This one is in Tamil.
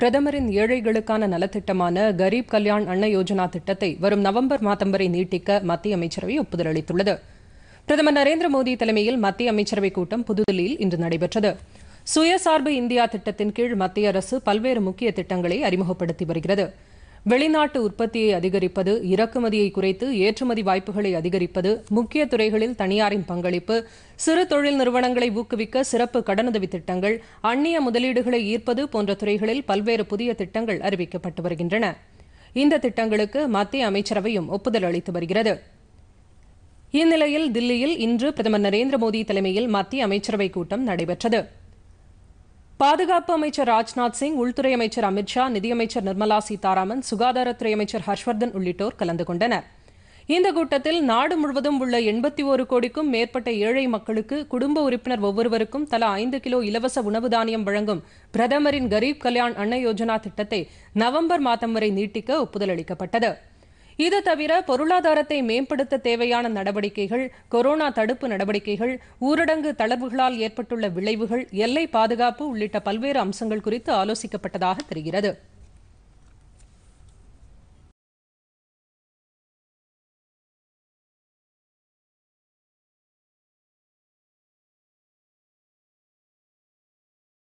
பிரதமரின் ஏழைகளுக்கான நலத்திட்டமான கரீப் கல்யாண் அன்ன யோஜனா திட்டத்தை வரும் நவம்பர் மாதம் வரை நீட்டிக்க மத்திய அமைச்சரவை ஒப்புதல் அளித்துள்ளது பிரதமர் நரேந்திர மோடி தலைமையில் மத்திய அமைச்சரவைக் கூட்டம் புதுதில்லியில் இன்று நடைபெற்றது சுயசார்பு இந்தியா திட்டத்தின் கீழ் மத்திய அரசு பல்வேறு முக்கிய திட்டங்களை அறிமுகப்படுத்தி வருகிறது வெளிநாட்டு உற்பத்தியை அதிகரிப்பது இறக்குமதியை குறைத்து ஏற்றுமதி வாய்ப்புகளை அதிகரிப்பது முக்கிய துறைகளில் தனியாரின் பங்களிப்பு சிறு தொழில் நிறுவனங்களை ஊக்குவிக்க சிறப்பு கடனுதவி திட்டங்கள் அந்நிய முதலீடுகளை ஈர்ப்பது போன்ற துறைகளில் பல்வேறு புதிய திட்டங்கள் அறிவிக்கப்பட்டு வருகின்றன இந்த திட்டங்களுக்கு மத்திய அமைச்சரவையும் ஒப்புதல் அளித்து வருகிறது இந்நிலையில் தில்லியில் இன்று பிரதமர் நரேந்திர மோடி தலைமையில் மத்திய அமைச்சரவை கூட்டம் நடைபெற்றது பாதுகாப்பு அமைச்சர் ராஜ்நாத் சிங் உள்துறை அமைச்சர் அமித்ஷா நிதியமைச்சர் நிர்மலா சீதாராமன் சுகாதாரத்துறை அமைச்சர் ஹர்ஷ்வர்தன் உள்ளிட்டோர் கலந்து கொண்டனர் இந்த கூட்டத்தில் நாடு முழுவதும் உள்ள எண்பத்தி ஒரு கோடிக்கும் மேற்பட்ட ஏழை மக்களுக்கு குடும்ப உறுப்பினர் ஒவ்வொருவருக்கும் தலா ஐந்து கிலோ இலவச உணவு தானியம் வழங்கும் பிரதமரின் கரீப் கல்யாண் அன்ன யோஜனா திட்டத்தை நவம்பர் மாதம் வரை நீட்டிக்க ஒப்புதல் அளிக்கப்பட்டது இது தவிர பொருளாதாரத்தை மேம்படுத்த தேவையான நடவடிக்கைகள் கொரோனா தடுப்பு நடவடிக்கைகள் ஊரடங்கு தளர்வுகளால் ஏற்பட்டுள்ள விளைவுகள் எல்லை பாதுகாப்பு உள்ளிட்ட பல்வேறு அம்சங்கள் குறித்து ஆலோசிக்கப்பட்டதாக தெரிகிறது